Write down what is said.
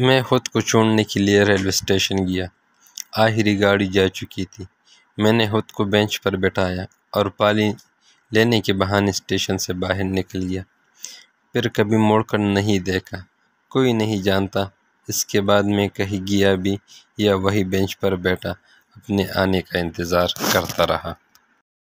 मैं ख़ुद को छोड़ने के लिए रेलवे स्टेशन गया आखिरी गाड़ी जा चुकी थी मैंने ख़ुद को बेंच पर बैठाया और पाली लेने के बहाने स्टेशन से बाहर निकल गया फिर कभी कर नहीं देखा कोई नहीं जानता इसके बाद मैं कहीं गया भी या वही बेंच पर बैठा अपने आने का इंतज़ार करता रहा